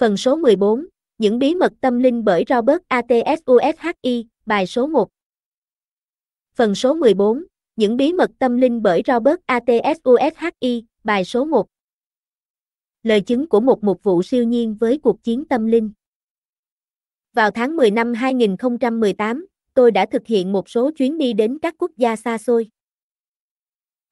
Phần số 14, Những bí mật tâm linh bởi Robert Atsushi, bài số 1. Phần số 14, Những bí mật tâm linh bởi Robert Atsushi, bài số 1. Lời chứng của một mục vụ siêu nhiên với cuộc chiến tâm linh. Vào tháng 10 năm 2018, tôi đã thực hiện một số chuyến đi đến các quốc gia xa xôi.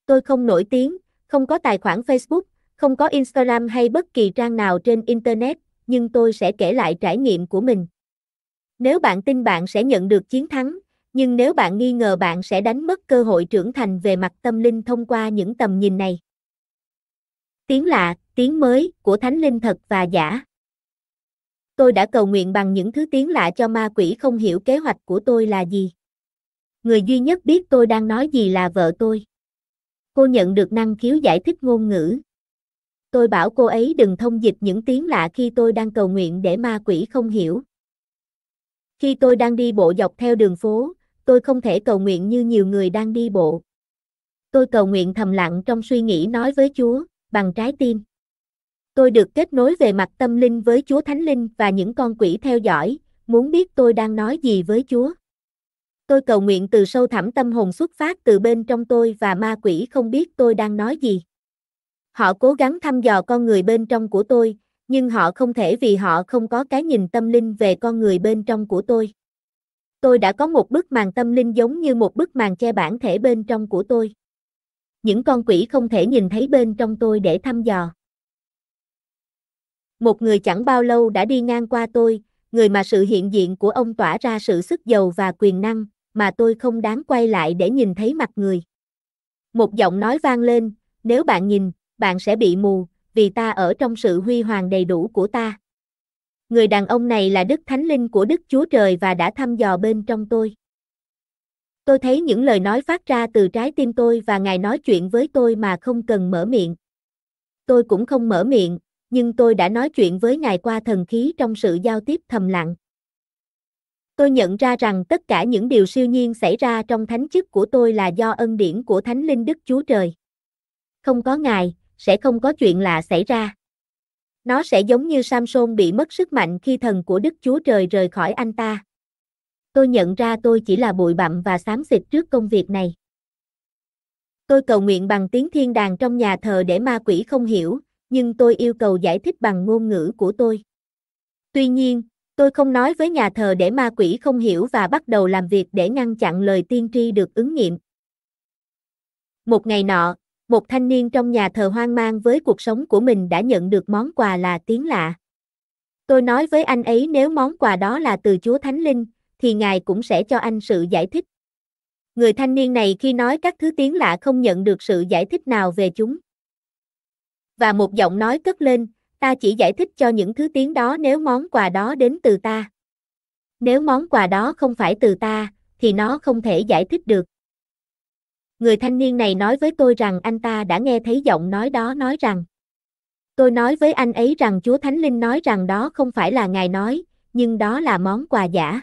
Tôi không nổi tiếng, không có tài khoản Facebook, không có Instagram hay bất kỳ trang nào trên Internet, nhưng tôi sẽ kể lại trải nghiệm của mình. Nếu bạn tin bạn sẽ nhận được chiến thắng, nhưng nếu bạn nghi ngờ bạn sẽ đánh mất cơ hội trưởng thành về mặt tâm linh thông qua những tầm nhìn này. Tiếng lạ, tiếng mới của Thánh Linh thật và giả. Tôi đã cầu nguyện bằng những thứ tiếng lạ cho ma quỷ không hiểu kế hoạch của tôi là gì. Người duy nhất biết tôi đang nói gì là vợ tôi. Cô nhận được năng khiếu giải thích ngôn ngữ. Tôi bảo cô ấy đừng thông dịch những tiếng lạ khi tôi đang cầu nguyện để ma quỷ không hiểu. Khi tôi đang đi bộ dọc theo đường phố, tôi không thể cầu nguyện như nhiều người đang đi bộ. Tôi cầu nguyện thầm lặng trong suy nghĩ nói với Chúa, bằng trái tim. Tôi được kết nối về mặt tâm linh với Chúa Thánh Linh và những con quỷ theo dõi, muốn biết tôi đang nói gì với Chúa. Tôi cầu nguyện từ sâu thẳm tâm hồn xuất phát từ bên trong tôi và ma quỷ không biết tôi đang nói gì. Họ cố gắng thăm dò con người bên trong của tôi, nhưng họ không thể vì họ không có cái nhìn tâm linh về con người bên trong của tôi. Tôi đã có một bức màn tâm linh giống như một bức màn che bản thể bên trong của tôi. Những con quỷ không thể nhìn thấy bên trong tôi để thăm dò. Một người chẳng bao lâu đã đi ngang qua tôi, người mà sự hiện diện của ông tỏa ra sự sức giàu và quyền năng, mà tôi không đáng quay lại để nhìn thấy mặt người. Một giọng nói vang lên, nếu bạn nhìn, bạn sẽ bị mù, vì ta ở trong sự huy hoàng đầy đủ của ta. Người đàn ông này là Đức Thánh Linh của Đức Chúa Trời và đã thăm dò bên trong tôi. Tôi thấy những lời nói phát ra từ trái tim tôi và Ngài nói chuyện với tôi mà không cần mở miệng. Tôi cũng không mở miệng, nhưng tôi đã nói chuyện với Ngài qua thần khí trong sự giao tiếp thầm lặng. Tôi nhận ra rằng tất cả những điều siêu nhiên xảy ra trong thánh chức của tôi là do ân điển của Thánh Linh Đức Chúa Trời. Không có Ngài, sẽ không có chuyện lạ xảy ra. Nó sẽ giống như Samson bị mất sức mạnh khi thần của Đức Chúa Trời rời khỏi anh ta. Tôi nhận ra tôi chỉ là bụi bặm và xám xịt trước công việc này. Tôi cầu nguyện bằng tiếng thiên đàng trong nhà thờ để ma quỷ không hiểu, nhưng tôi yêu cầu giải thích bằng ngôn ngữ của tôi. Tuy nhiên, tôi không nói với nhà thờ để ma quỷ không hiểu và bắt đầu làm việc để ngăn chặn lời tiên tri được ứng nghiệm. Một ngày nọ, một thanh niên trong nhà thờ hoang mang với cuộc sống của mình đã nhận được món quà là tiếng lạ. Tôi nói với anh ấy nếu món quà đó là từ Chúa Thánh Linh, thì Ngài cũng sẽ cho anh sự giải thích. Người thanh niên này khi nói các thứ tiếng lạ không nhận được sự giải thích nào về chúng. Và một giọng nói cất lên, ta chỉ giải thích cho những thứ tiếng đó nếu món quà đó đến từ ta. Nếu món quà đó không phải từ ta, thì nó không thể giải thích được. Người thanh niên này nói với tôi rằng anh ta đã nghe thấy giọng nói đó nói rằng. Tôi nói với anh ấy rằng Chúa Thánh Linh nói rằng đó không phải là Ngài nói, nhưng đó là món quà giả.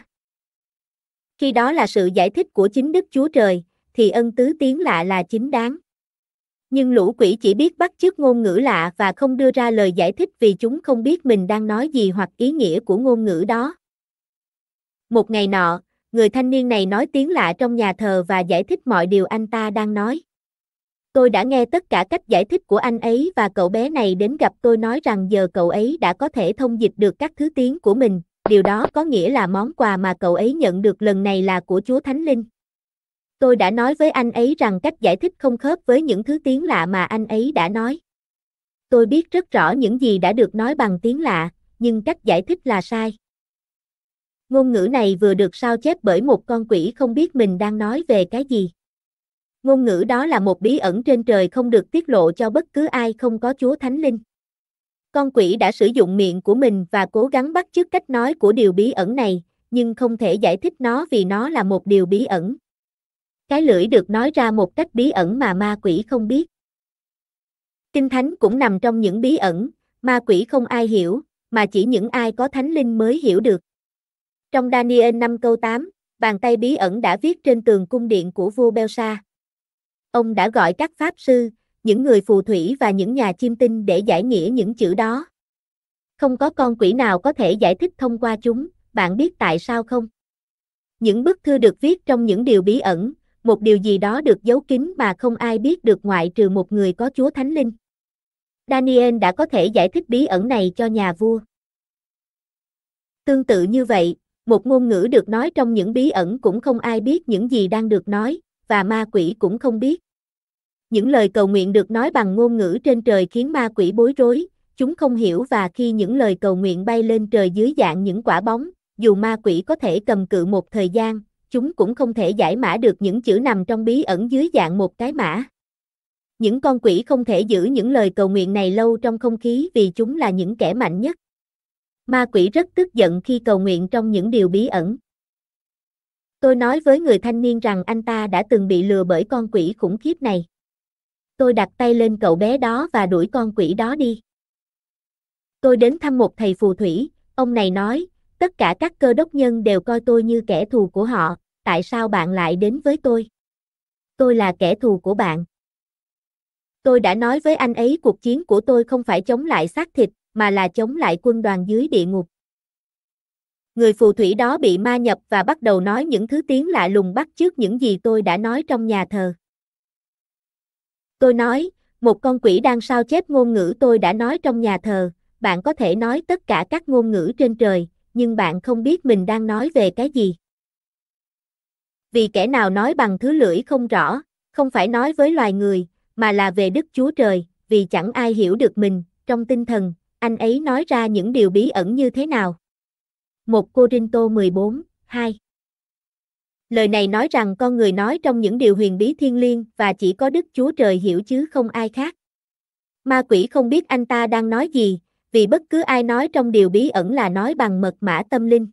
Khi đó là sự giải thích của chính Đức Chúa Trời, thì ân tứ tiếng lạ là chính đáng. Nhưng lũ quỷ chỉ biết bắt chước ngôn ngữ lạ và không đưa ra lời giải thích vì chúng không biết mình đang nói gì hoặc ý nghĩa của ngôn ngữ đó. Một ngày nọ, người thanh niên này nói tiếng lạ trong nhà thờ và giải thích mọi điều anh ta đang nói. Tôi đã nghe tất cả cách giải thích của anh ấy và cậu bé này đến gặp tôi nói rằng giờ cậu ấy đã có thể thông dịch được các thứ tiếng của mình, điều đó có nghĩa là món quà mà cậu ấy nhận được lần này là của Chúa Thánh Linh. Tôi đã nói với anh ấy rằng cách giải thích không khớp với những thứ tiếng lạ mà anh ấy đã nói. Tôi biết rất rõ những gì đã được nói bằng tiếng lạ, nhưng cách giải thích là sai. Ngôn ngữ này vừa được sao chép bởi một con quỷ không biết mình đang nói về cái gì. Ngôn ngữ đó là một bí ẩn trên trời không được tiết lộ cho bất cứ ai không có Chúa Thánh Linh. Con quỷ đã sử dụng miệng của mình và cố gắng bắt chước cách nói của điều bí ẩn này, nhưng không thể giải thích nó vì nó là một điều bí ẩn. Cái lưỡi được nói ra một cách bí ẩn mà ma quỷ không biết. Kinh thánh cũng nằm trong những bí ẩn, ma quỷ không ai hiểu, mà chỉ những ai có thánh linh mới hiểu được. Trong Daniel 5 câu 8, bàn tay bí ẩn đã viết trên tường cung điện của vua Belsa. Ông đã gọi các pháp sư, những người phù thủy và những nhà chiêm tinh để giải nghĩa những chữ đó. Không có con quỷ nào có thể giải thích thông qua chúng, bạn biết tại sao không? Những bức thư được viết trong những điều bí ẩn, một điều gì đó được giấu kín mà không ai biết được ngoại trừ một người có Chúa Thánh Linh. Daniel đã có thể giải thích bí ẩn này cho nhà vua. Tương tự như vậy, một ngôn ngữ được nói trong những bí ẩn cũng không ai biết những gì đang được nói, và ma quỷ cũng không biết. Những lời cầu nguyện được nói bằng ngôn ngữ trên trời khiến ma quỷ bối rối, chúng không hiểu và khi những lời cầu nguyện bay lên trời dưới dạng những quả bóng, dù ma quỷ có thể cầm cự một thời gian, chúng cũng không thể giải mã được những chữ nằm trong bí ẩn dưới dạng một cái mã. Những con quỷ không thể giữ những lời cầu nguyện này lâu trong không khí vì chúng là những kẻ mạnh nhất ma quỷ rất tức giận khi cầu nguyện trong những điều bí ẩn. Tôi nói với người thanh niên rằng anh ta đã từng bị lừa bởi con quỷ khủng khiếp này. Tôi đặt tay lên cậu bé đó và đuổi con quỷ đó đi. Tôi đến thăm một thầy phù thủy, ông này nói, tất cả các cơ đốc nhân đều coi tôi như kẻ thù của họ, tại sao bạn lại đến với tôi? Tôi là kẻ thù của bạn. Tôi đã nói với anh ấy cuộc chiến của tôi không phải chống lại xác thịt, mà là chống lại quân đoàn dưới địa ngục. Người phù thủy đó bị ma nhập và bắt đầu nói những thứ tiếng lạ lùng bắt trước những gì tôi đã nói trong nhà thờ. Tôi nói, một con quỷ đang sao chép ngôn ngữ tôi đã nói trong nhà thờ, bạn có thể nói tất cả các ngôn ngữ trên trời, nhưng bạn không biết mình đang nói về cái gì. Vì kẻ nào nói bằng thứ lưỡi không rõ, không phải nói với loài người, mà là về Đức Chúa Trời, vì chẳng ai hiểu được mình, trong tinh thần, anh ấy nói ra những điều bí ẩn như thế nào. 1 Corinto 14, 2 Lời này nói rằng con người nói trong những điều huyền bí thiên liêng và chỉ có Đức Chúa Trời hiểu chứ không ai khác. Ma quỷ không biết anh ta đang nói gì, vì bất cứ ai nói trong điều bí ẩn là nói bằng mật mã tâm linh.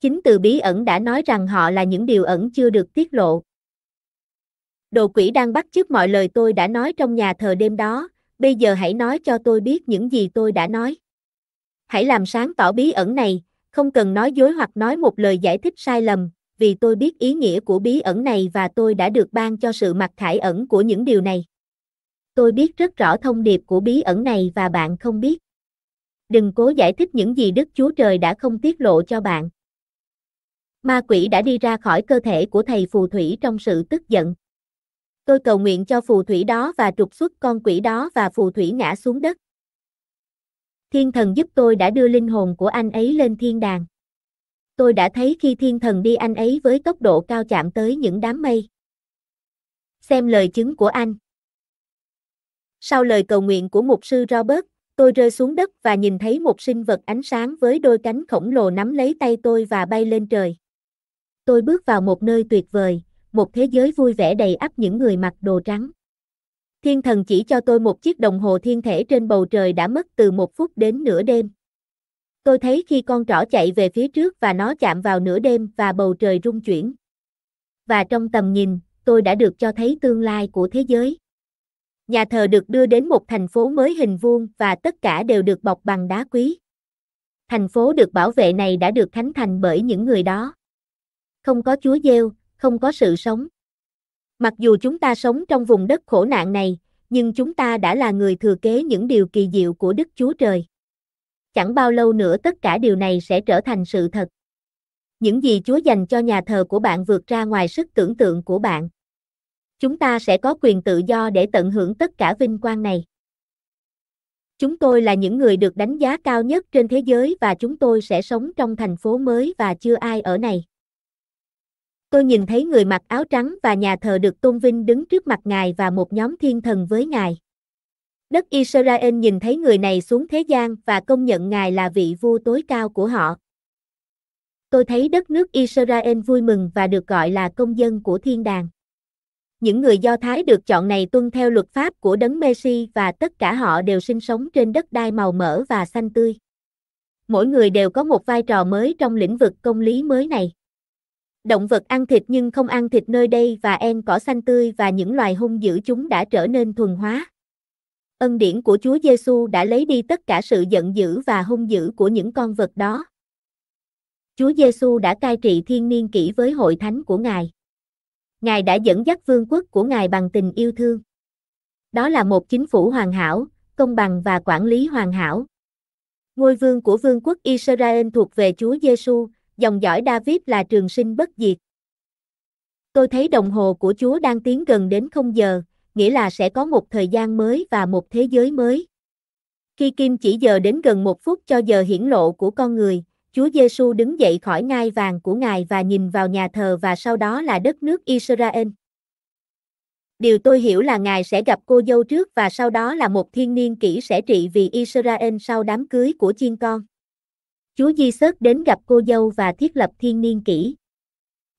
Chính từ bí ẩn đã nói rằng họ là những điều ẩn chưa được tiết lộ. Đồ quỷ đang bắt chước mọi lời tôi đã nói trong nhà thờ đêm đó, bây giờ hãy nói cho tôi biết những gì tôi đã nói. Hãy làm sáng tỏ bí ẩn này, không cần nói dối hoặc nói một lời giải thích sai lầm, vì tôi biết ý nghĩa của bí ẩn này và tôi đã được ban cho sự mặc khải ẩn của những điều này. Tôi biết rất rõ thông điệp của bí ẩn này và bạn không biết. Đừng cố giải thích những gì Đức Chúa Trời đã không tiết lộ cho bạn. Ma quỷ đã đi ra khỏi cơ thể của thầy phù thủy trong sự tức giận. Tôi cầu nguyện cho phù thủy đó và trục xuất con quỷ đó và phù thủy ngã xuống đất. Thiên thần giúp tôi đã đưa linh hồn của anh ấy lên thiên đàng. Tôi đã thấy khi thiên thần đi anh ấy với tốc độ cao chạm tới những đám mây. Xem lời chứng của anh. Sau lời cầu nguyện của mục sư Robert, tôi rơi xuống đất và nhìn thấy một sinh vật ánh sáng với đôi cánh khổng lồ nắm lấy tay tôi và bay lên trời. Tôi bước vào một nơi tuyệt vời, một thế giới vui vẻ đầy ắp những người mặc đồ trắng. Thiên thần chỉ cho tôi một chiếc đồng hồ thiên thể trên bầu trời đã mất từ một phút đến nửa đêm. Tôi thấy khi con trỏ chạy về phía trước và nó chạm vào nửa đêm và bầu trời rung chuyển. Và trong tầm nhìn, tôi đã được cho thấy tương lai của thế giới. Nhà thờ được đưa đến một thành phố mới hình vuông và tất cả đều được bọc bằng đá quý. Thành phố được bảo vệ này đã được thánh thành bởi những người đó. Không có Chúa Giêsu, không có sự sống. Mặc dù chúng ta sống trong vùng đất khổ nạn này, nhưng chúng ta đã là người thừa kế những điều kỳ diệu của Đức Chúa Trời. Chẳng bao lâu nữa tất cả điều này sẽ trở thành sự thật. Những gì Chúa dành cho nhà thờ của bạn vượt ra ngoài sức tưởng tượng của bạn. Chúng ta sẽ có quyền tự do để tận hưởng tất cả vinh quang này. Chúng tôi là những người được đánh giá cao nhất trên thế giới và chúng tôi sẽ sống trong thành phố mới và chưa ai ở này. Tôi nhìn thấy người mặc áo trắng và nhà thờ được tôn vinh đứng trước mặt Ngài và một nhóm thiên thần với Ngài. Đất Israel nhìn thấy người này xuống thế gian và công nhận Ngài là vị vua tối cao của họ. Tôi thấy đất nước Israel vui mừng và được gọi là công dân của thiên đàng. Những người Do Thái được chọn này tuân theo luật pháp của đấng Messi và tất cả họ đều sinh sống trên đất đai màu mỡ và xanh tươi. Mỗi người đều có một vai trò mới trong lĩnh vực công lý mới này. Động vật ăn thịt nhưng không ăn thịt nơi đây và en cỏ xanh tươi và những loài hung dữ chúng đã trở nên thuần hóa. Ân điển của Chúa Giêsu đã lấy đi tất cả sự giận dữ và hung dữ của những con vật đó. Chúa Giêsu đã cai trị thiên niên kỷ với hội thánh của Ngài. Ngài đã dẫn dắt vương quốc của Ngài bằng tình yêu thương. Đó là một chính phủ hoàn hảo, công bằng và quản lý hoàn hảo. Ngôi vương của vương quốc Israel thuộc về Chúa Giêsu, dòng dõi David là trường sinh bất diệt. Tôi thấy đồng hồ của Chúa đang tiến gần đến không giờ, nghĩa là sẽ có một thời gian mới và một thế giới mới. Khi kim chỉ giờ đến gần một phút cho giờ hiển lộ của con người, Chúa Giêsu đứng dậy khỏi ngai vàng của Ngài và nhìn vào nhà thờ và sau đó là đất nước Israel. Điều tôi hiểu là Ngài sẽ gặp cô dâu trước và sau đó là một thiên niên kỹ sẽ trị vì Israel sau đám cưới của chiên con. Chúa Giêsu đến gặp cô dâu và thiết lập thiên niên kỷ.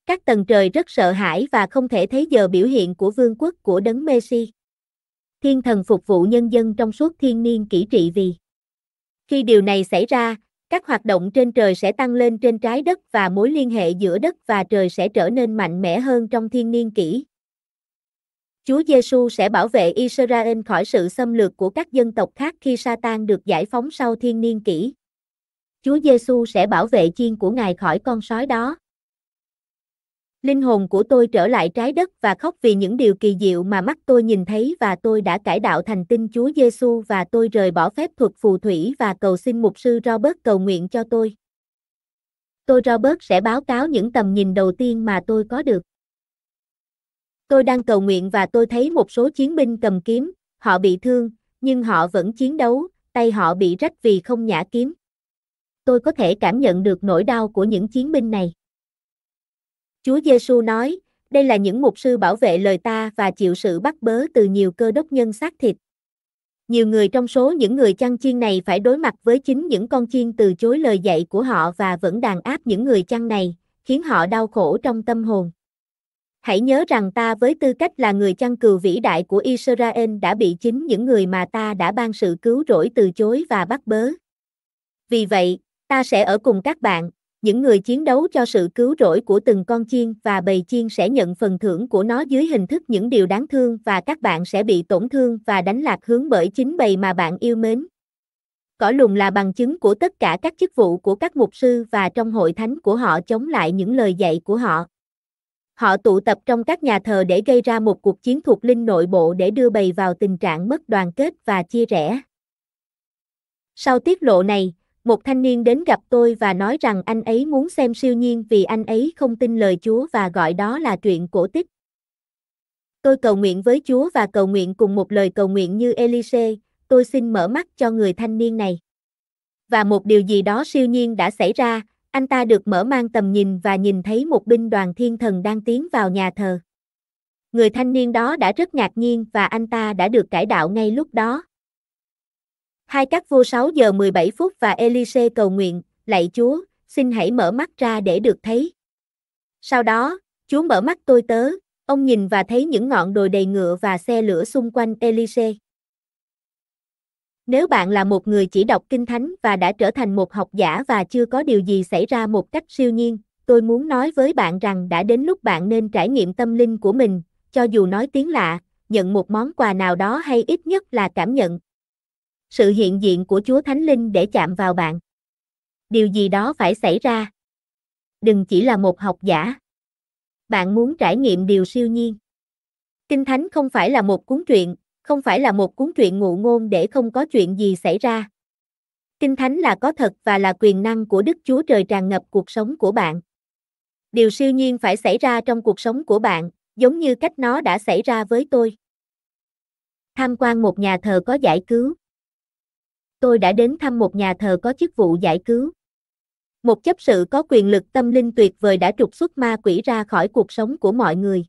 Các tầng trời rất sợ hãi và không thể thấy giờ biểu hiện của vương quốc của đấng Messi. Thiên thần phục vụ nhân dân trong suốt thiên niên kỷ trị vì. Khi điều này xảy ra, các hoạt động trên trời sẽ tăng lên trên trái đất và mối liên hệ giữa đất và trời sẽ trở nên mạnh mẽ hơn trong thiên niên kỷ. Chúa Giêsu sẽ bảo vệ Israel khỏi sự xâm lược của các dân tộc khác khi Satan được giải phóng sau thiên niên kỷ. Chúa Giêsu sẽ bảo vệ chiên của Ngài khỏi con sói đó. Linh hồn của tôi trở lại trái đất và khóc vì những điều kỳ diệu mà mắt tôi nhìn thấy và tôi đã cải đạo thành tin Chúa Giêsu và tôi rời bỏ phép thuật phù thủy và cầu xin mục sư Robert cầu nguyện cho tôi. Tôi Robert sẽ báo cáo những tầm nhìn đầu tiên mà tôi có được. Tôi đang cầu nguyện và tôi thấy một số chiến binh cầm kiếm, họ bị thương, nhưng họ vẫn chiến đấu, tay họ bị rách vì không nhả kiếm tôi có thể cảm nhận được nỗi đau của những chiến binh này. Chúa Giêsu nói, đây là những mục sư bảo vệ lời ta và chịu sự bắt bớ từ nhiều cơ đốc nhân xác thịt. Nhiều người trong số những người chăn chiên này phải đối mặt với chính những con chiên từ chối lời dạy của họ và vẫn đàn áp những người chăn này, khiến họ đau khổ trong tâm hồn. Hãy nhớ rằng ta với tư cách là người chăn cừu vĩ đại của Israel đã bị chính những người mà ta đã ban sự cứu rỗi từ chối và bắt bớ. Vì vậy, Ta sẽ ở cùng các bạn, những người chiến đấu cho sự cứu rỗi của từng con chiên và bầy chiên sẽ nhận phần thưởng của nó dưới hình thức những điều đáng thương và các bạn sẽ bị tổn thương và đánh lạc hướng bởi chính bầy mà bạn yêu mến. Cỏ lùng là bằng chứng của tất cả các chức vụ của các mục sư và trong hội thánh của họ chống lại những lời dạy của họ. Họ tụ tập trong các nhà thờ để gây ra một cuộc chiến thuộc linh nội bộ để đưa bầy vào tình trạng mất đoàn kết và chia rẽ. Sau tiết lộ này, một thanh niên đến gặp tôi và nói rằng anh ấy muốn xem siêu nhiên vì anh ấy không tin lời Chúa và gọi đó là chuyện cổ tích. Tôi cầu nguyện với Chúa và cầu nguyện cùng một lời cầu nguyện như Elise, tôi xin mở mắt cho người thanh niên này. Và một điều gì đó siêu nhiên đã xảy ra, anh ta được mở mang tầm nhìn và nhìn thấy một binh đoàn thiên thần đang tiến vào nhà thờ. Người thanh niên đó đã rất ngạc nhiên và anh ta đã được cải đạo ngay lúc đó, Hai các vua 6 giờ 17 phút và Elise cầu nguyện, lạy Chúa, xin hãy mở mắt ra để được thấy. Sau đó, Chúa mở mắt tôi tớ, ông nhìn và thấy những ngọn đồi đầy ngựa và xe lửa xung quanh Elise. Nếu bạn là một người chỉ đọc kinh thánh và đã trở thành một học giả và chưa có điều gì xảy ra một cách siêu nhiên, tôi muốn nói với bạn rằng đã đến lúc bạn nên trải nghiệm tâm linh của mình, cho dù nói tiếng lạ, nhận một món quà nào đó hay ít nhất là cảm nhận sự hiện diện của Chúa Thánh Linh để chạm vào bạn. Điều gì đó phải xảy ra. Đừng chỉ là một học giả. Bạn muốn trải nghiệm điều siêu nhiên. Kinh Thánh không phải là một cuốn truyện, không phải là một cuốn truyện ngụ ngôn để không có chuyện gì xảy ra. Kinh Thánh là có thật và là quyền năng của Đức Chúa Trời tràn ngập cuộc sống của bạn. Điều siêu nhiên phải xảy ra trong cuộc sống của bạn, giống như cách nó đã xảy ra với tôi. Tham quan một nhà thờ có giải cứu tôi đã đến thăm một nhà thờ có chức vụ giải cứu. Một chấp sự có quyền lực tâm linh tuyệt vời đã trục xuất ma quỷ ra khỏi cuộc sống của mọi người.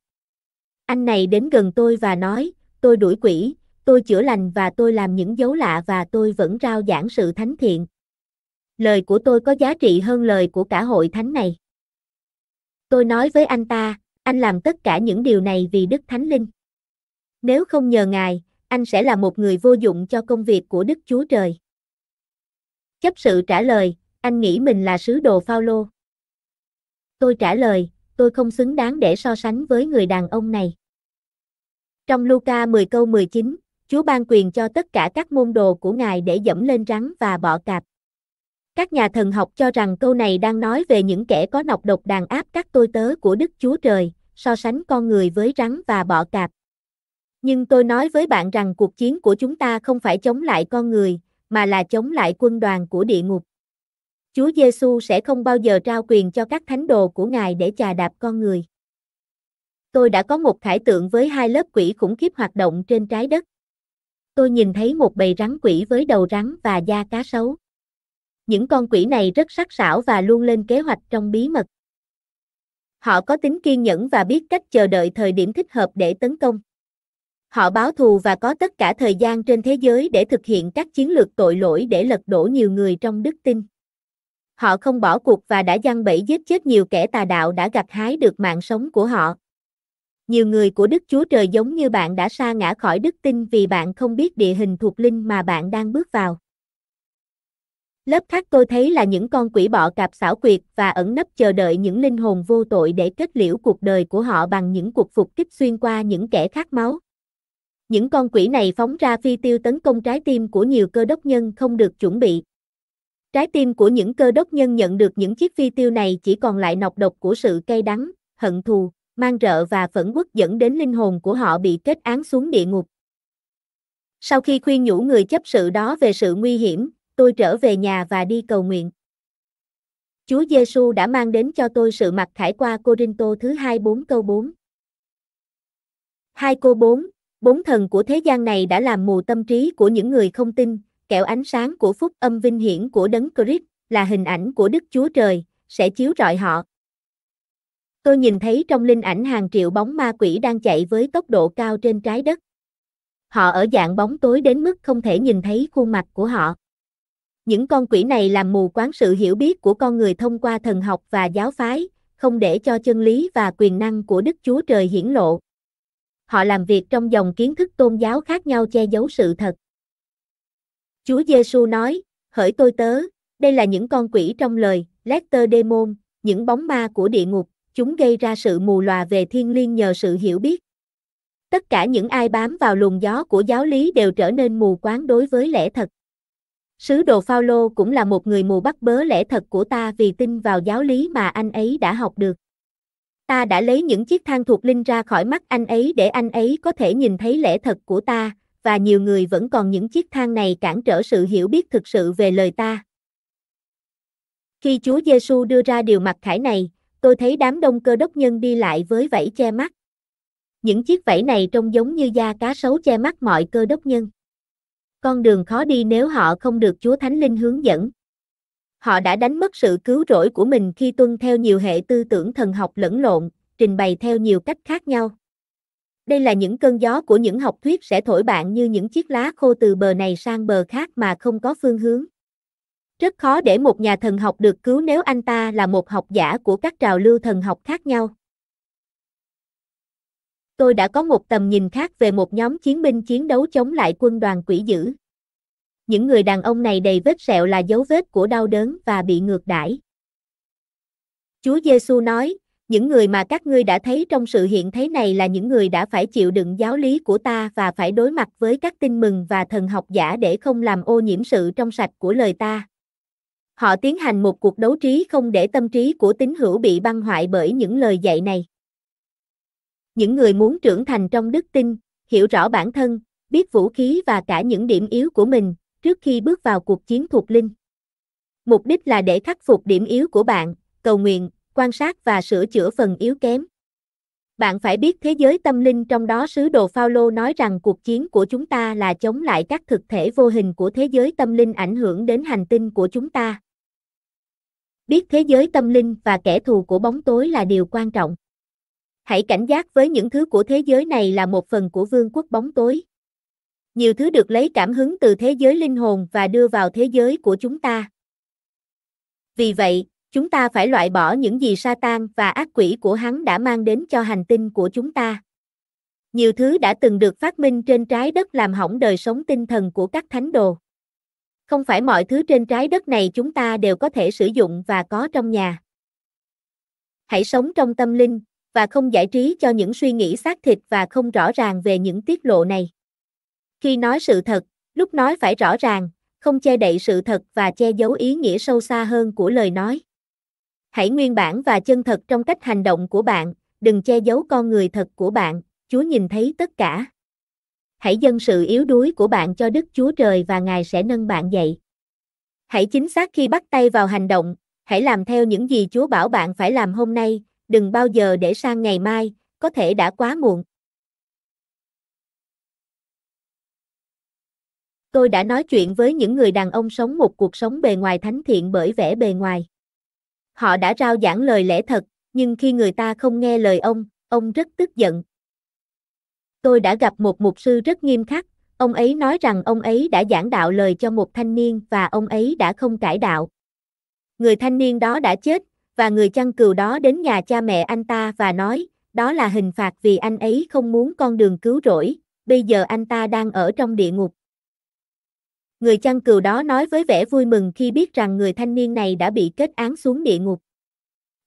Anh này đến gần tôi và nói, tôi đuổi quỷ, tôi chữa lành và tôi làm những dấu lạ và tôi vẫn rao giảng sự thánh thiện. Lời của tôi có giá trị hơn lời của cả hội thánh này. Tôi nói với anh ta, anh làm tất cả những điều này vì Đức Thánh Linh. Nếu không nhờ Ngài, anh sẽ là một người vô dụng cho công việc của Đức Chúa Trời. Chấp sự trả lời, anh nghĩ mình là sứ đồ Phaolô. Tôi trả lời, tôi không xứng đáng để so sánh với người đàn ông này. Trong Luca 10 câu 19, Chúa ban quyền cho tất cả các môn đồ của Ngài để dẫm lên rắn và bọ cạp. Các nhà thần học cho rằng câu này đang nói về những kẻ có nọc độc đàn áp các tôi tớ của Đức Chúa Trời, so sánh con người với rắn và bọ cạp. Nhưng tôi nói với bạn rằng cuộc chiến của chúng ta không phải chống lại con người, mà là chống lại quân đoàn của địa ngục. Chúa Giêsu sẽ không bao giờ trao quyền cho các thánh đồ của Ngài để chà đạp con người. Tôi đã có một khải tượng với hai lớp quỷ khủng khiếp hoạt động trên trái đất. Tôi nhìn thấy một bầy rắn quỷ với đầu rắn và da cá sấu. Những con quỷ này rất sắc sảo và luôn lên kế hoạch trong bí mật. Họ có tính kiên nhẫn và biết cách chờ đợi thời điểm thích hợp để tấn công. Họ báo thù và có tất cả thời gian trên thế giới để thực hiện các chiến lược tội lỗi để lật đổ nhiều người trong đức tin. Họ không bỏ cuộc và đã giăng bẫy giết chết nhiều kẻ tà đạo đã gặt hái được mạng sống của họ. Nhiều người của Đức Chúa Trời giống như bạn đã sa ngã khỏi đức tin vì bạn không biết địa hình thuộc linh mà bạn đang bước vào. Lớp khác tôi thấy là những con quỷ bọ cạp xảo quyệt và ẩn nấp chờ đợi những linh hồn vô tội để kết liễu cuộc đời của họ bằng những cuộc phục kích xuyên qua những kẻ khát máu những con quỷ này phóng ra phi tiêu tấn công trái tim của nhiều cơ đốc nhân không được chuẩn bị. Trái tim của những cơ đốc nhân nhận được những chiếc phi tiêu này chỉ còn lại nọc độc của sự cay đắng, hận thù, mang rợ và phẫn quốc dẫn đến linh hồn của họ bị kết án xuống địa ngục. Sau khi khuyên nhủ người chấp sự đó về sự nguy hiểm, tôi trở về nhà và đi cầu nguyện. Chúa Giêsu đã mang đến cho tôi sự mặc khải qua Cô Đinh Tô thứ 24 câu 4. 2 câu 4, Bốn thần của thế gian này đã làm mù tâm trí của những người không tin, kẹo ánh sáng của phúc âm vinh hiển của đấng Christ là hình ảnh của Đức Chúa Trời, sẽ chiếu rọi họ. Tôi nhìn thấy trong linh ảnh hàng triệu bóng ma quỷ đang chạy với tốc độ cao trên trái đất. Họ ở dạng bóng tối đến mức không thể nhìn thấy khuôn mặt của họ. Những con quỷ này làm mù quáng sự hiểu biết của con người thông qua thần học và giáo phái, không để cho chân lý và quyền năng của Đức Chúa Trời hiển lộ họ làm việc trong dòng kiến thức tôn giáo khác nhau che giấu sự thật. Chúa Giêsu nói, hỡi tôi tớ, đây là những con quỷ trong lời, Lester Demon, những bóng ma của địa ngục, chúng gây ra sự mù lòa về thiên liêng nhờ sự hiểu biết. Tất cả những ai bám vào luồng gió của giáo lý đều trở nên mù quáng đối với lẽ thật. Sứ đồ Phaolô cũng là một người mù bắt bớ lẽ thật của ta vì tin vào giáo lý mà anh ấy đã học được. Ta đã lấy những chiếc thang thuộc linh ra khỏi mắt anh ấy để anh ấy có thể nhìn thấy lẽ thật của ta, và nhiều người vẫn còn những chiếc thang này cản trở sự hiểu biết thực sự về lời ta. Khi Chúa Giêsu đưa ra điều mặc khải này, tôi thấy đám đông cơ đốc nhân đi lại với vảy che mắt. Những chiếc vảy này trông giống như da cá sấu che mắt mọi cơ đốc nhân. Con đường khó đi nếu họ không được Chúa Thánh Linh hướng dẫn. Họ đã đánh mất sự cứu rỗi của mình khi tuân theo nhiều hệ tư tưởng thần học lẫn lộn, trình bày theo nhiều cách khác nhau. Đây là những cơn gió của những học thuyết sẽ thổi bạn như những chiếc lá khô từ bờ này sang bờ khác mà không có phương hướng. Rất khó để một nhà thần học được cứu nếu anh ta là một học giả của các trào lưu thần học khác nhau. Tôi đã có một tầm nhìn khác về một nhóm chiến binh chiến đấu chống lại quân đoàn quỷ dữ những người đàn ông này đầy vết sẹo là dấu vết của đau đớn và bị ngược đãi. Chúa Giêsu nói, những người mà các ngươi đã thấy trong sự hiện thế này là những người đã phải chịu đựng giáo lý của ta và phải đối mặt với các tin mừng và thần học giả để không làm ô nhiễm sự trong sạch của lời ta. Họ tiến hành một cuộc đấu trí không để tâm trí của tín hữu bị băng hoại bởi những lời dạy này. Những người muốn trưởng thành trong đức tin, hiểu rõ bản thân, biết vũ khí và cả những điểm yếu của mình, trước khi bước vào cuộc chiến thuộc linh. Mục đích là để khắc phục điểm yếu của bạn, cầu nguyện, quan sát và sửa chữa phần yếu kém. Bạn phải biết thế giới tâm linh trong đó sứ đồ Phaolô nói rằng cuộc chiến của chúng ta là chống lại các thực thể vô hình của thế giới tâm linh ảnh hưởng đến hành tinh của chúng ta. Biết thế giới tâm linh và kẻ thù của bóng tối là điều quan trọng. Hãy cảnh giác với những thứ của thế giới này là một phần của vương quốc bóng tối nhiều thứ được lấy cảm hứng từ thế giới linh hồn và đưa vào thế giới của chúng ta. Vì vậy, chúng ta phải loại bỏ những gì Satan và ác quỷ của hắn đã mang đến cho hành tinh của chúng ta. Nhiều thứ đã từng được phát minh trên trái đất làm hỏng đời sống tinh thần của các thánh đồ. Không phải mọi thứ trên trái đất này chúng ta đều có thể sử dụng và có trong nhà. Hãy sống trong tâm linh và không giải trí cho những suy nghĩ xác thịt và không rõ ràng về những tiết lộ này. Khi nói sự thật, lúc nói phải rõ ràng, không che đậy sự thật và che giấu ý nghĩa sâu xa hơn của lời nói. Hãy nguyên bản và chân thật trong cách hành động của bạn, đừng che giấu con người thật của bạn, Chúa nhìn thấy tất cả. Hãy dâng sự yếu đuối của bạn cho Đức Chúa Trời và Ngài sẽ nâng bạn dậy. Hãy chính xác khi bắt tay vào hành động, hãy làm theo những gì Chúa bảo bạn phải làm hôm nay, đừng bao giờ để sang ngày mai, có thể đã quá muộn. Tôi đã nói chuyện với những người đàn ông sống một cuộc sống bề ngoài thánh thiện bởi vẻ bề ngoài. Họ đã rao giảng lời lẽ thật, nhưng khi người ta không nghe lời ông, ông rất tức giận. Tôi đã gặp một mục sư rất nghiêm khắc, ông ấy nói rằng ông ấy đã giảng đạo lời cho một thanh niên và ông ấy đã không cải đạo. Người thanh niên đó đã chết, và người chăn cừu đó đến nhà cha mẹ anh ta và nói, đó là hình phạt vì anh ấy không muốn con đường cứu rỗi, bây giờ anh ta đang ở trong địa ngục. Người chăn cừu đó nói với vẻ vui mừng khi biết rằng người thanh niên này đã bị kết án xuống địa ngục.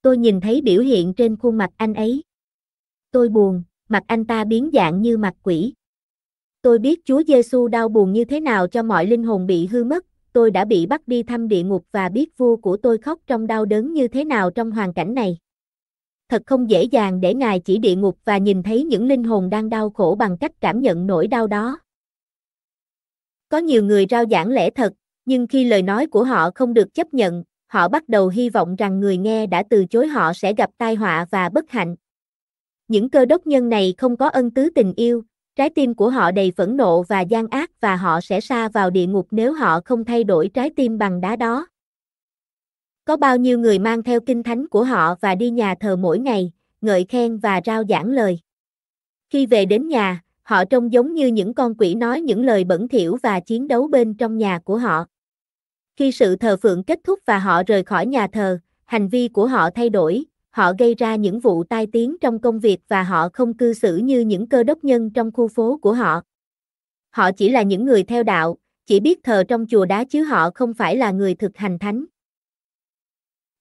Tôi nhìn thấy biểu hiện trên khuôn mặt anh ấy. Tôi buồn, mặt anh ta biến dạng như mặt quỷ. Tôi biết Chúa Giêsu đau buồn như thế nào cho mọi linh hồn bị hư mất, tôi đã bị bắt đi thăm địa ngục và biết vua của tôi khóc trong đau đớn như thế nào trong hoàn cảnh này. Thật không dễ dàng để Ngài chỉ địa ngục và nhìn thấy những linh hồn đang đau khổ bằng cách cảm nhận nỗi đau đó. Có nhiều người rao giảng lẽ thật, nhưng khi lời nói của họ không được chấp nhận, họ bắt đầu hy vọng rằng người nghe đã từ chối họ sẽ gặp tai họa và bất hạnh. Những cơ đốc nhân này không có ân tứ tình yêu, trái tim của họ đầy phẫn nộ và gian ác và họ sẽ xa vào địa ngục nếu họ không thay đổi trái tim bằng đá đó. Có bao nhiêu người mang theo kinh thánh của họ và đi nhà thờ mỗi ngày, ngợi khen và rao giảng lời. Khi về đến nhà, họ trông giống như những con quỷ nói những lời bẩn thỉu và chiến đấu bên trong nhà của họ. Khi sự thờ phượng kết thúc và họ rời khỏi nhà thờ, hành vi của họ thay đổi, họ gây ra những vụ tai tiếng trong công việc và họ không cư xử như những cơ đốc nhân trong khu phố của họ. Họ chỉ là những người theo đạo, chỉ biết thờ trong chùa đá chứ họ không phải là người thực hành thánh.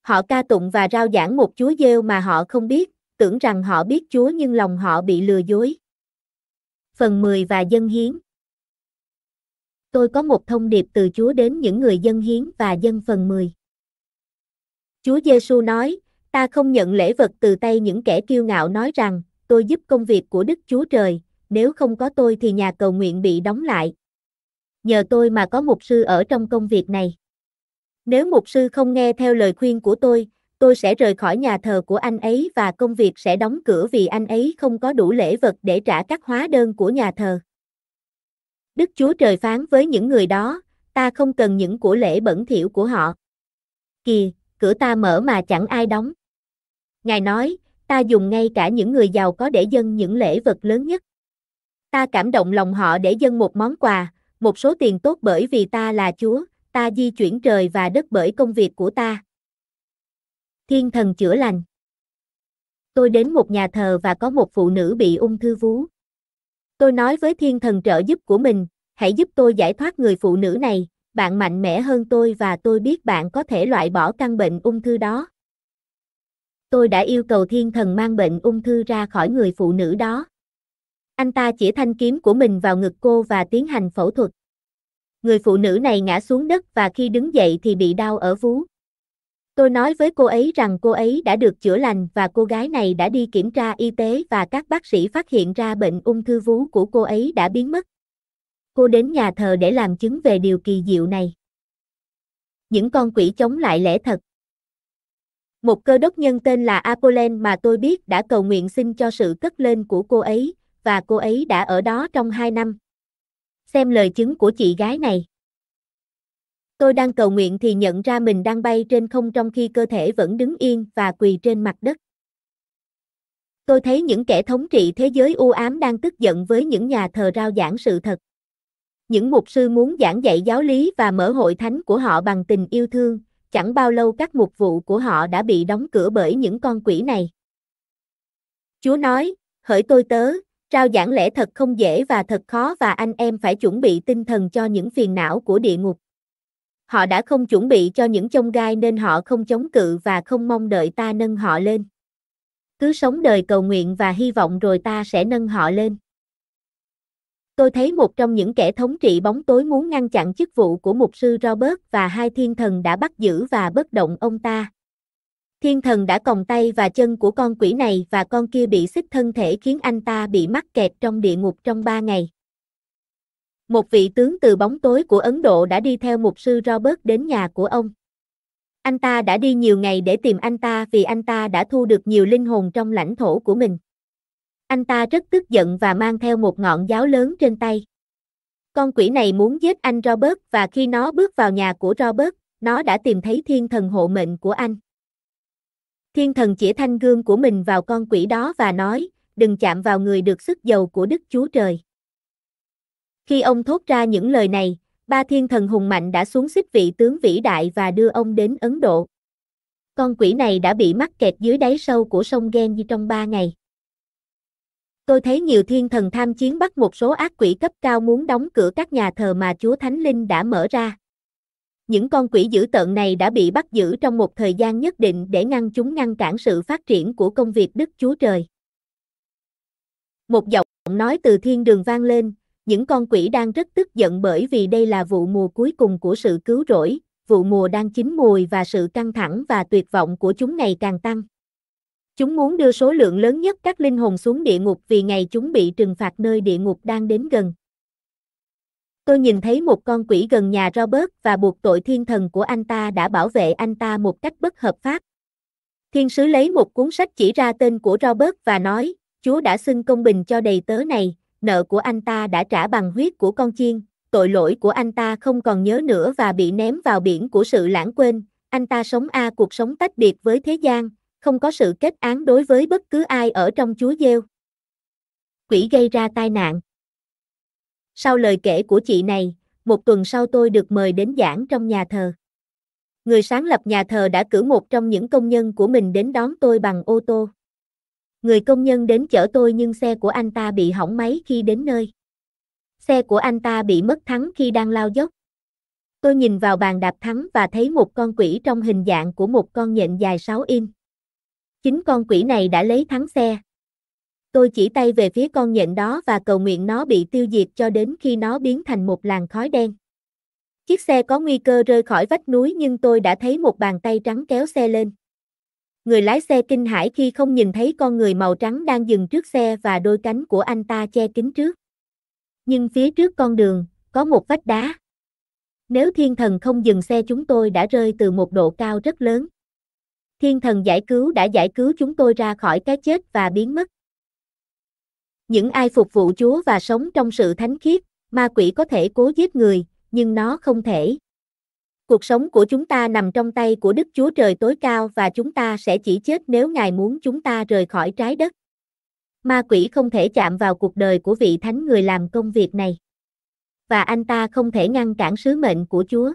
Họ ca tụng và rao giảng một Chúa Giêsu mà họ không biết, tưởng rằng họ biết Chúa nhưng lòng họ bị lừa dối phần 10 và dân hiến. Tôi có một thông điệp từ Chúa đến những người dân hiến và dân phần 10. Chúa Giêsu nói, ta không nhận lễ vật từ tay những kẻ kiêu ngạo nói rằng, tôi giúp công việc của Đức Chúa Trời, nếu không có tôi thì nhà cầu nguyện bị đóng lại. Nhờ tôi mà có mục sư ở trong công việc này. Nếu mục sư không nghe theo lời khuyên của tôi, Tôi sẽ rời khỏi nhà thờ của anh ấy và công việc sẽ đóng cửa vì anh ấy không có đủ lễ vật để trả các hóa đơn của nhà thờ. Đức Chúa Trời phán với những người đó, ta không cần những của lễ bẩn thỉu của họ. Kìa, cửa ta mở mà chẳng ai đóng. Ngài nói, ta dùng ngay cả những người giàu có để dâng những lễ vật lớn nhất. Ta cảm động lòng họ để dâng một món quà, một số tiền tốt bởi vì ta là Chúa, ta di chuyển trời và đất bởi công việc của ta. Thiên thần chữa lành. Tôi đến một nhà thờ và có một phụ nữ bị ung thư vú. Tôi nói với thiên thần trợ giúp của mình, hãy giúp tôi giải thoát người phụ nữ này, bạn mạnh mẽ hơn tôi và tôi biết bạn có thể loại bỏ căn bệnh ung thư đó. Tôi đã yêu cầu thiên thần mang bệnh ung thư ra khỏi người phụ nữ đó. Anh ta chỉ thanh kiếm của mình vào ngực cô và tiến hành phẫu thuật. Người phụ nữ này ngã xuống đất và khi đứng dậy thì bị đau ở vú. Tôi nói với cô ấy rằng cô ấy đã được chữa lành và cô gái này đã đi kiểm tra y tế và các bác sĩ phát hiện ra bệnh ung thư vú của cô ấy đã biến mất. Cô đến nhà thờ để làm chứng về điều kỳ diệu này. Những con quỷ chống lại lẽ thật. Một cơ đốc nhân tên là Apollen mà tôi biết đã cầu nguyện xin cho sự cất lên của cô ấy, và cô ấy đã ở đó trong hai năm. Xem lời chứng của chị gái này. Tôi đang cầu nguyện thì nhận ra mình đang bay trên không trong khi cơ thể vẫn đứng yên và quỳ trên mặt đất. Tôi thấy những kẻ thống trị thế giới u ám đang tức giận với những nhà thờ rao giảng sự thật. Những mục sư muốn giảng dạy giáo lý và mở hội thánh của họ bằng tình yêu thương, chẳng bao lâu các mục vụ của họ đã bị đóng cửa bởi những con quỷ này. Chúa nói, hỡi tôi tớ, rao giảng lẽ thật không dễ và thật khó và anh em phải chuẩn bị tinh thần cho những phiền não của địa ngục họ đã không chuẩn bị cho những chông gai nên họ không chống cự và không mong đợi ta nâng họ lên. Cứ sống đời cầu nguyện và hy vọng rồi ta sẽ nâng họ lên. Tôi thấy một trong những kẻ thống trị bóng tối muốn ngăn chặn chức vụ của mục sư Robert và hai thiên thần đã bắt giữ và bất động ông ta. Thiên thần đã còng tay và chân của con quỷ này và con kia bị xích thân thể khiến anh ta bị mắc kẹt trong địa ngục trong ba ngày. Một vị tướng từ bóng tối của Ấn Độ đã đi theo mục sư Robert đến nhà của ông. Anh ta đã đi nhiều ngày để tìm anh ta vì anh ta đã thu được nhiều linh hồn trong lãnh thổ của mình. Anh ta rất tức giận và mang theo một ngọn giáo lớn trên tay. Con quỷ này muốn giết anh Robert và khi nó bước vào nhà của Robert, nó đã tìm thấy thiên thần hộ mệnh của anh. Thiên thần chỉ thanh gương của mình vào con quỷ đó và nói, đừng chạm vào người được sức giàu của Đức Chúa Trời. Khi ông thốt ra những lời này, ba thiên thần hùng mạnh đã xuống xích vị tướng vĩ đại và đưa ông đến Ấn Độ. Con quỷ này đã bị mắc kẹt dưới đáy sâu của sông Genji trong ba ngày. Tôi thấy nhiều thiên thần tham chiến bắt một số ác quỷ cấp cao muốn đóng cửa các nhà thờ mà Chúa Thánh Linh đã mở ra. Những con quỷ dữ tợn này đã bị bắt giữ trong một thời gian nhất định để ngăn chúng ngăn cản sự phát triển của công việc Đức Chúa Trời. Một giọng nói từ thiên đường vang lên, những con quỷ đang rất tức giận bởi vì đây là vụ mùa cuối cùng của sự cứu rỗi, vụ mùa đang chín mùi và sự căng thẳng và tuyệt vọng của chúng ngày càng tăng. Chúng muốn đưa số lượng lớn nhất các linh hồn xuống địa ngục vì ngày chúng bị trừng phạt nơi địa ngục đang đến gần. Tôi nhìn thấy một con quỷ gần nhà Robert và buộc tội thiên thần của anh ta đã bảo vệ anh ta một cách bất hợp pháp. Thiên sứ lấy một cuốn sách chỉ ra tên của Robert và nói, Chúa đã xưng công bình cho đầy tớ này, nợ của anh ta đã trả bằng huyết của con chiên, tội lỗi của anh ta không còn nhớ nữa và bị ném vào biển của sự lãng quên, anh ta sống a cuộc sống tách biệt với thế gian, không có sự kết án đối với bất cứ ai ở trong Chúa Giêu. Quỷ gây ra tai nạn. Sau lời kể của chị này, một tuần sau tôi được mời đến giảng trong nhà thờ. Người sáng lập nhà thờ đã cử một trong những công nhân của mình đến đón tôi bằng ô tô người công nhân đến chở tôi nhưng xe của anh ta bị hỏng máy khi đến nơi. Xe của anh ta bị mất thắng khi đang lao dốc. Tôi nhìn vào bàn đạp thắng và thấy một con quỷ trong hình dạng của một con nhện dài 6 in. Chính con quỷ này đã lấy thắng xe. Tôi chỉ tay về phía con nhện đó và cầu nguyện nó bị tiêu diệt cho đến khi nó biến thành một làn khói đen. Chiếc xe có nguy cơ rơi khỏi vách núi nhưng tôi đã thấy một bàn tay trắng kéo xe lên. Người lái xe kinh hãi khi không nhìn thấy con người màu trắng đang dừng trước xe và đôi cánh của anh ta che kín trước. Nhưng phía trước con đường, có một vách đá. Nếu thiên thần không dừng xe chúng tôi đã rơi từ một độ cao rất lớn. Thiên thần giải cứu đã giải cứu chúng tôi ra khỏi cái chết và biến mất. Những ai phục vụ Chúa và sống trong sự thánh khiết, ma quỷ có thể cố giết người, nhưng nó không thể cuộc sống của chúng ta nằm trong tay của Đức Chúa Trời tối cao và chúng ta sẽ chỉ chết nếu Ngài muốn chúng ta rời khỏi trái đất. Ma quỷ không thể chạm vào cuộc đời của vị thánh người làm công việc này. Và anh ta không thể ngăn cản sứ mệnh của Chúa.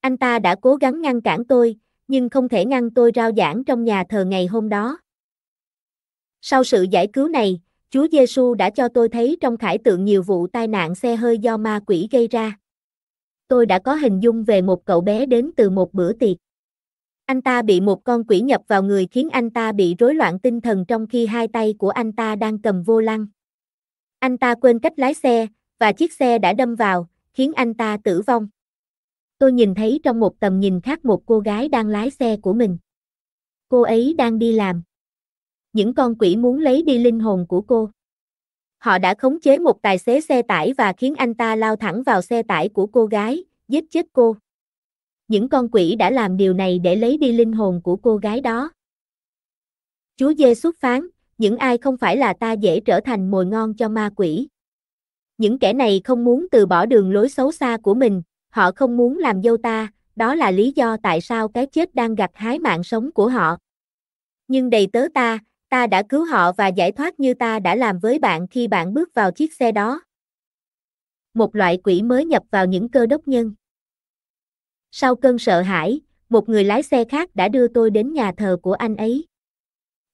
Anh ta đã cố gắng ngăn cản tôi, nhưng không thể ngăn tôi rao giảng trong nhà thờ ngày hôm đó. Sau sự giải cứu này, Chúa Giêsu đã cho tôi thấy trong khải tượng nhiều vụ tai nạn xe hơi do ma quỷ gây ra tôi đã có hình dung về một cậu bé đến từ một bữa tiệc. Anh ta bị một con quỷ nhập vào người khiến anh ta bị rối loạn tinh thần trong khi hai tay của anh ta đang cầm vô lăng. Anh ta quên cách lái xe, và chiếc xe đã đâm vào, khiến anh ta tử vong. Tôi nhìn thấy trong một tầm nhìn khác một cô gái đang lái xe của mình. Cô ấy đang đi làm. Những con quỷ muốn lấy đi linh hồn của cô. Họ đã khống chế một tài xế xe tải và khiến anh ta lao thẳng vào xe tải của cô gái, giết chết cô. Những con quỷ đã làm điều này để lấy đi linh hồn của cô gái đó. Chúa Giêsu phán, những ai không phải là ta dễ trở thành mồi ngon cho ma quỷ. Những kẻ này không muốn từ bỏ đường lối xấu xa của mình, họ không muốn làm dâu ta, đó là lý do tại sao cái chết đang gặt hái mạng sống của họ. Nhưng đầy tớ ta, ta đã cứu họ và giải thoát như ta đã làm với bạn khi bạn bước vào chiếc xe đó. Một loại quỷ mới nhập vào những cơ đốc nhân. Sau cơn sợ hãi, một người lái xe khác đã đưa tôi đến nhà thờ của anh ấy.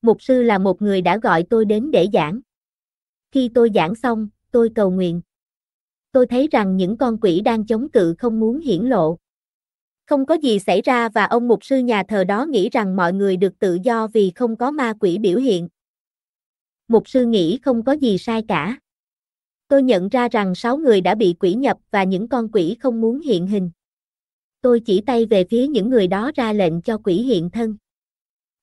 Mục sư là một người đã gọi tôi đến để giảng. Khi tôi giảng xong, tôi cầu nguyện. Tôi thấy rằng những con quỷ đang chống cự không muốn hiển lộ. Không có gì xảy ra và ông mục sư nhà thờ đó nghĩ rằng mọi người được tự do vì không có ma quỷ biểu hiện. Mục sư nghĩ không có gì sai cả. Tôi nhận ra rằng 6 người đã bị quỷ nhập và những con quỷ không muốn hiện hình. Tôi chỉ tay về phía những người đó ra lệnh cho quỷ hiện thân.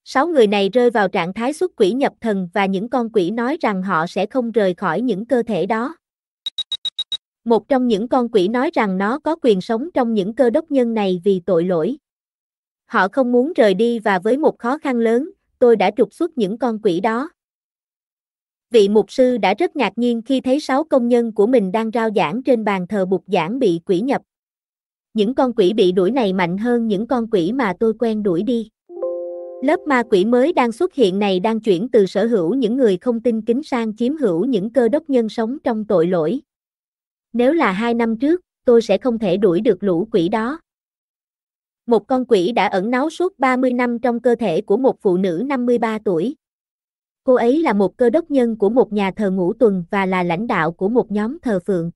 Sáu người này rơi vào trạng thái xuất quỷ nhập thần và những con quỷ nói rằng họ sẽ không rời khỏi những cơ thể đó. Một trong những con quỷ nói rằng nó có quyền sống trong những cơ đốc nhân này vì tội lỗi. Họ không muốn rời đi và với một khó khăn lớn, tôi đã trục xuất những con quỷ đó. Vị mục sư đã rất ngạc nhiên khi thấy sáu công nhân của mình đang rao giảng trên bàn thờ bục giảng bị quỷ nhập. Những con quỷ bị đuổi này mạnh hơn những con quỷ mà tôi quen đuổi đi. Lớp ma quỷ mới đang xuất hiện này đang chuyển từ sở hữu những người không tin kính sang chiếm hữu những cơ đốc nhân sống trong tội lỗi. Nếu là hai năm trước, tôi sẽ không thể đuổi được lũ quỷ đó. Một con quỷ đã ẩn náu suốt 30 năm trong cơ thể của một phụ nữ 53 tuổi. Cô ấy là một cơ đốc nhân của một nhà thờ ngũ tuần và là lãnh đạo của một nhóm thờ phượng.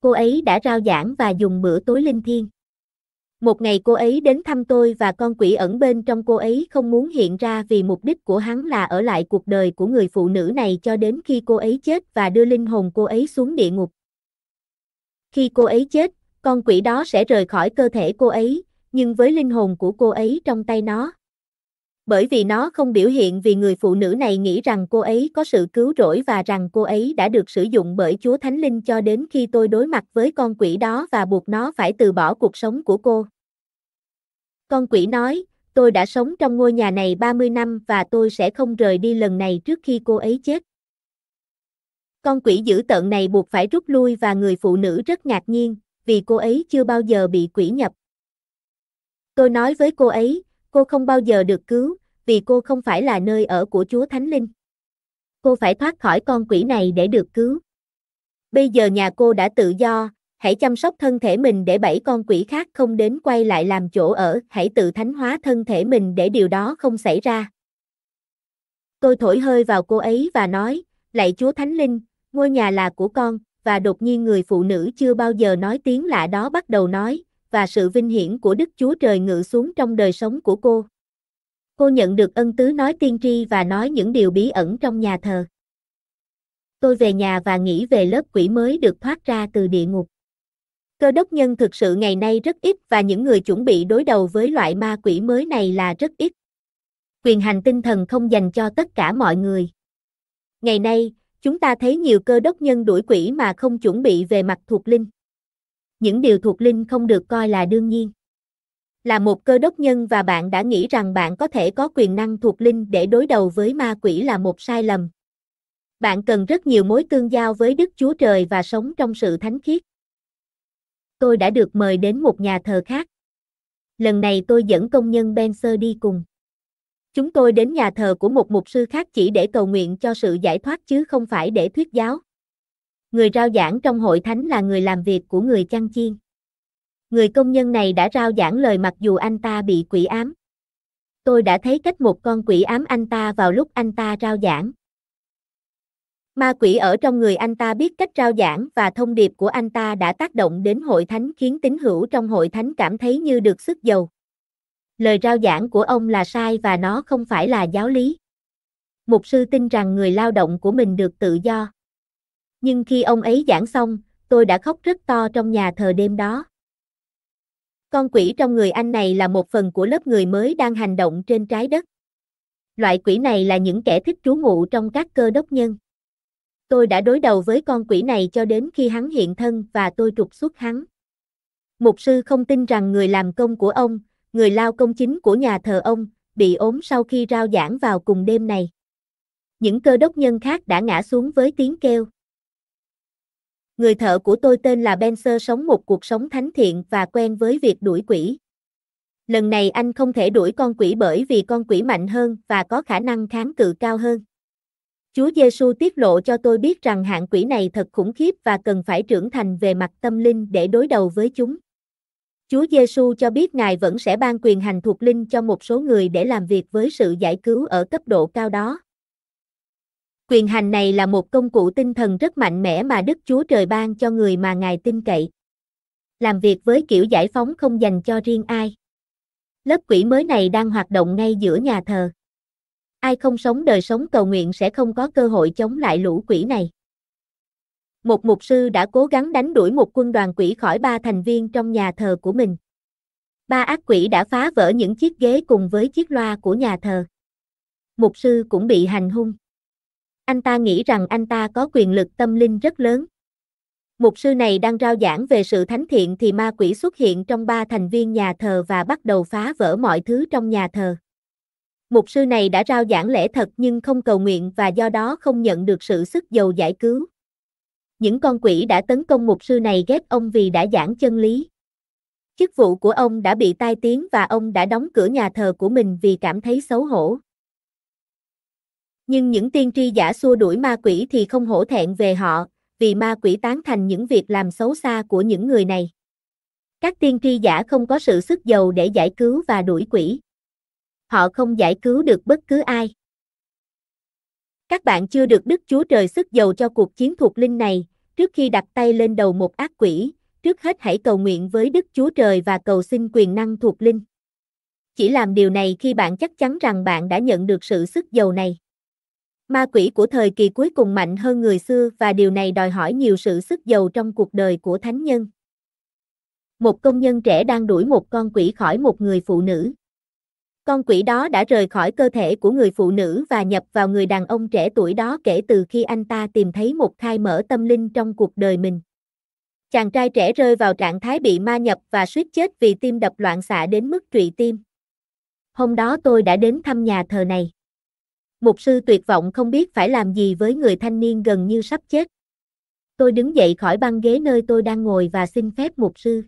Cô ấy đã rao giảng và dùng bữa tối linh thiêng. Một ngày cô ấy đến thăm tôi và con quỷ ẩn bên trong cô ấy không muốn hiện ra vì mục đích của hắn là ở lại cuộc đời của người phụ nữ này cho đến khi cô ấy chết và đưa linh hồn cô ấy xuống địa ngục. Khi cô ấy chết, con quỷ đó sẽ rời khỏi cơ thể cô ấy, nhưng với linh hồn của cô ấy trong tay nó. Bởi vì nó không biểu hiện vì người phụ nữ này nghĩ rằng cô ấy có sự cứu rỗi và rằng cô ấy đã được sử dụng bởi Chúa Thánh Linh cho đến khi tôi đối mặt với con quỷ đó và buộc nó phải từ bỏ cuộc sống của cô. Con quỷ nói, tôi đã sống trong ngôi nhà này 30 năm và tôi sẽ không rời đi lần này trước khi cô ấy chết. Con quỷ dữ tợn này buộc phải rút lui và người phụ nữ rất ngạc nhiên, vì cô ấy chưa bao giờ bị quỷ nhập. Tôi nói với cô ấy, cô không bao giờ được cứu, vì cô không phải là nơi ở của Chúa Thánh Linh. Cô phải thoát khỏi con quỷ này để được cứu. Bây giờ nhà cô đã tự do, hãy chăm sóc thân thể mình để bảy con quỷ khác không đến quay lại làm chỗ ở, hãy tự thánh hóa thân thể mình để điều đó không xảy ra. Tôi thổi hơi vào cô ấy và nói, lạy Chúa Thánh Linh, ngôi nhà là của con, và đột nhiên người phụ nữ chưa bao giờ nói tiếng lạ đó bắt đầu nói, và sự vinh hiển của Đức Chúa Trời ngự xuống trong đời sống của cô. Cô nhận được ân tứ nói tiên tri và nói những điều bí ẩn trong nhà thờ. Tôi về nhà và nghĩ về lớp quỷ mới được thoát ra từ địa ngục. Cơ đốc nhân thực sự ngày nay rất ít và những người chuẩn bị đối đầu với loại ma quỷ mới này là rất ít. Quyền hành tinh thần không dành cho tất cả mọi người. Ngày nay, chúng ta thấy nhiều cơ đốc nhân đuổi quỷ mà không chuẩn bị về mặt thuộc linh. Những điều thuộc linh không được coi là đương nhiên. Là một cơ đốc nhân và bạn đã nghĩ rằng bạn có thể có quyền năng thuộc linh để đối đầu với ma quỷ là một sai lầm. Bạn cần rất nhiều mối tương giao với Đức Chúa Trời và sống trong sự thánh khiết. Tôi đã được mời đến một nhà thờ khác. Lần này tôi dẫn công nhân Benzer đi cùng. Chúng tôi đến nhà thờ của một mục sư khác chỉ để cầu nguyện cho sự giải thoát chứ không phải để thuyết giáo. Người rao giảng trong hội thánh là người làm việc của người chăn chiên. Người công nhân này đã rao giảng lời mặc dù anh ta bị quỷ ám. Tôi đã thấy cách một con quỷ ám anh ta vào lúc anh ta rao giảng. Ma quỷ ở trong người anh ta biết cách rao giảng và thông điệp của anh ta đã tác động đến hội thánh khiến tín hữu trong hội thánh cảm thấy như được sức dầu lời rao giảng của ông là sai và nó không phải là giáo lý. Mục sư tin rằng người lao động của mình được tự do. Nhưng khi ông ấy giảng xong, tôi đã khóc rất to trong nhà thờ đêm đó. Con quỷ trong người anh này là một phần của lớp người mới đang hành động trên trái đất. Loại quỷ này là những kẻ thích trú ngụ trong các cơ đốc nhân. Tôi đã đối đầu với con quỷ này cho đến khi hắn hiện thân và tôi trục xuất hắn. Mục sư không tin rằng người làm công của ông, người lao công chính của nhà thờ ông, bị ốm sau khi rao giảng vào cùng đêm này. Những cơ đốc nhân khác đã ngã xuống với tiếng kêu. Người thợ của tôi tên là Benzer sống một cuộc sống thánh thiện và quen với việc đuổi quỷ. Lần này anh không thể đuổi con quỷ bởi vì con quỷ mạnh hơn và có khả năng kháng cự cao hơn. Chúa Giêsu tiết lộ cho tôi biết rằng hạng quỷ này thật khủng khiếp và cần phải trưởng thành về mặt tâm linh để đối đầu với chúng. Chúa Giêsu cho biết Ngài vẫn sẽ ban quyền hành thuộc linh cho một số người để làm việc với sự giải cứu ở cấp độ cao đó. Quyền hành này là một công cụ tinh thần rất mạnh mẽ mà Đức Chúa Trời ban cho người mà Ngài tin cậy. Làm việc với kiểu giải phóng không dành cho riêng ai. Lớp quỷ mới này đang hoạt động ngay giữa nhà thờ. Ai không sống đời sống cầu nguyện sẽ không có cơ hội chống lại lũ quỷ này một mục sư đã cố gắng đánh đuổi một quân đoàn quỷ khỏi ba thành viên trong nhà thờ của mình. Ba ác quỷ đã phá vỡ những chiếc ghế cùng với chiếc loa của nhà thờ. Mục sư cũng bị hành hung. Anh ta nghĩ rằng anh ta có quyền lực tâm linh rất lớn. Mục sư này đang rao giảng về sự thánh thiện thì ma quỷ xuất hiện trong ba thành viên nhà thờ và bắt đầu phá vỡ mọi thứ trong nhà thờ. Mục sư này đã rao giảng lẽ thật nhưng không cầu nguyện và do đó không nhận được sự sức dầu giải cứu những con quỷ đã tấn công mục sư này ghét ông vì đã giảng chân lý. Chức vụ của ông đã bị tai tiếng và ông đã đóng cửa nhà thờ của mình vì cảm thấy xấu hổ. Nhưng những tiên tri giả xua đuổi ma quỷ thì không hổ thẹn về họ, vì ma quỷ tán thành những việc làm xấu xa của những người này. Các tiên tri giả không có sự sức giàu để giải cứu và đuổi quỷ. Họ không giải cứu được bất cứ ai. Các bạn chưa được Đức Chúa Trời sức dầu cho cuộc chiến thuộc linh này, trước khi đặt tay lên đầu một ác quỷ, trước hết hãy cầu nguyện với Đức Chúa Trời và cầu xin quyền năng thuộc linh. Chỉ làm điều này khi bạn chắc chắn rằng bạn đã nhận được sự sức dầu này. Ma quỷ của thời kỳ cuối cùng mạnh hơn người xưa và điều này đòi hỏi nhiều sự sức dầu trong cuộc đời của thánh nhân. Một công nhân trẻ đang đuổi một con quỷ khỏi một người phụ nữ. Con quỷ đó đã rời khỏi cơ thể của người phụ nữ và nhập vào người đàn ông trẻ tuổi đó kể từ khi anh ta tìm thấy một khai mở tâm linh trong cuộc đời mình. Chàng trai trẻ rơi vào trạng thái bị ma nhập và suýt chết vì tim đập loạn xạ đến mức trụy tim. Hôm đó tôi đã đến thăm nhà thờ này. Mục sư tuyệt vọng không biết phải làm gì với người thanh niên gần như sắp chết. Tôi đứng dậy khỏi băng ghế nơi tôi đang ngồi và xin phép mục sư.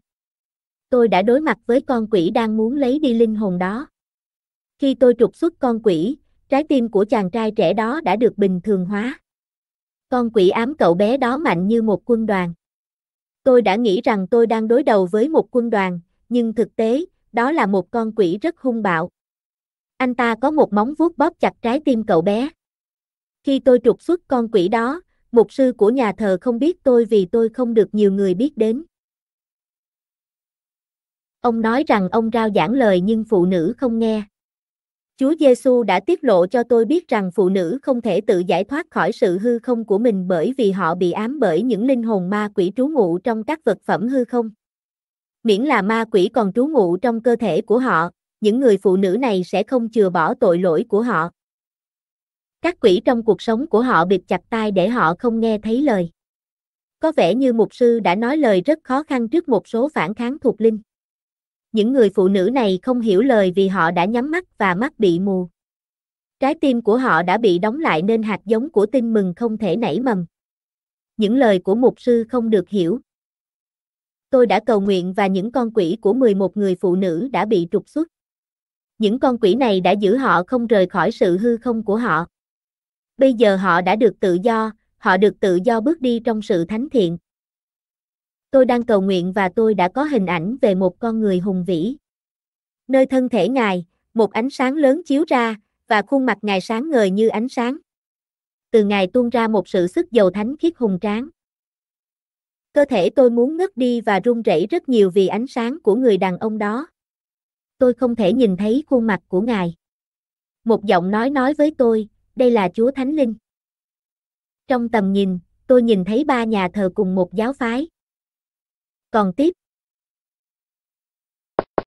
Tôi đã đối mặt với con quỷ đang muốn lấy đi linh hồn đó. Khi tôi trục xuất con quỷ, trái tim của chàng trai trẻ đó đã được bình thường hóa. Con quỷ ám cậu bé đó mạnh như một quân đoàn. Tôi đã nghĩ rằng tôi đang đối đầu với một quân đoàn, nhưng thực tế, đó là một con quỷ rất hung bạo. Anh ta có một móng vuốt bóp chặt trái tim cậu bé. Khi tôi trục xuất con quỷ đó, mục sư của nhà thờ không biết tôi vì tôi không được nhiều người biết đến. Ông nói rằng ông rao giảng lời nhưng phụ nữ không nghe. Chúa Giêsu đã tiết lộ cho tôi biết rằng phụ nữ không thể tự giải thoát khỏi sự hư không của mình bởi vì họ bị ám bởi những linh hồn ma quỷ trú ngụ trong các vật phẩm hư không. Miễn là ma quỷ còn trú ngụ trong cơ thể của họ, những người phụ nữ này sẽ không chừa bỏ tội lỗi của họ. Các quỷ trong cuộc sống của họ bịt chặt tai để họ không nghe thấy lời. Có vẻ như mục sư đã nói lời rất khó khăn trước một số phản kháng thuộc linh những người phụ nữ này không hiểu lời vì họ đã nhắm mắt và mắt bị mù. Trái tim của họ đã bị đóng lại nên hạt giống của tin mừng không thể nảy mầm. Những lời của mục sư không được hiểu. Tôi đã cầu nguyện và những con quỷ của 11 người phụ nữ đã bị trục xuất. Những con quỷ này đã giữ họ không rời khỏi sự hư không của họ. Bây giờ họ đã được tự do, họ được tự do bước đi trong sự thánh thiện tôi đang cầu nguyện và tôi đã có hình ảnh về một con người hùng vĩ. Nơi thân thể Ngài, một ánh sáng lớn chiếu ra, và khuôn mặt Ngài sáng ngời như ánh sáng. Từ Ngài tuôn ra một sự sức dầu thánh khiết hùng tráng. Cơ thể tôi muốn ngất đi và run rẩy rất nhiều vì ánh sáng của người đàn ông đó. Tôi không thể nhìn thấy khuôn mặt của Ngài. Một giọng nói nói với tôi, đây là Chúa Thánh Linh. Trong tầm nhìn, tôi nhìn thấy ba nhà thờ cùng một giáo phái. Còn tiếp,